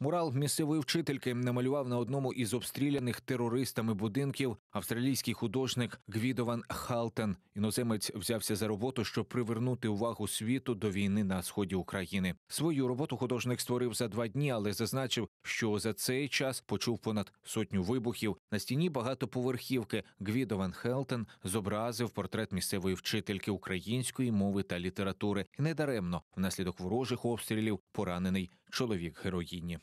Мурал місцевої вчительки намалював на одному із обстріляних терористами будинків австралійський художник Гвідован Халтен. Іноземець взявся за роботу, щоб привернути увагу світу до війни на сході України. Свою роботу художник створив за два дні, але зазначив, що за цей час почув понад сотню вибухів. На стіні багатоповерхівки Гвідован Хелтен зобразив портрет місцевої вчительки української мови та літератури. І недаремно внаслідок ворожих обстрілів поранений чоловік героїні.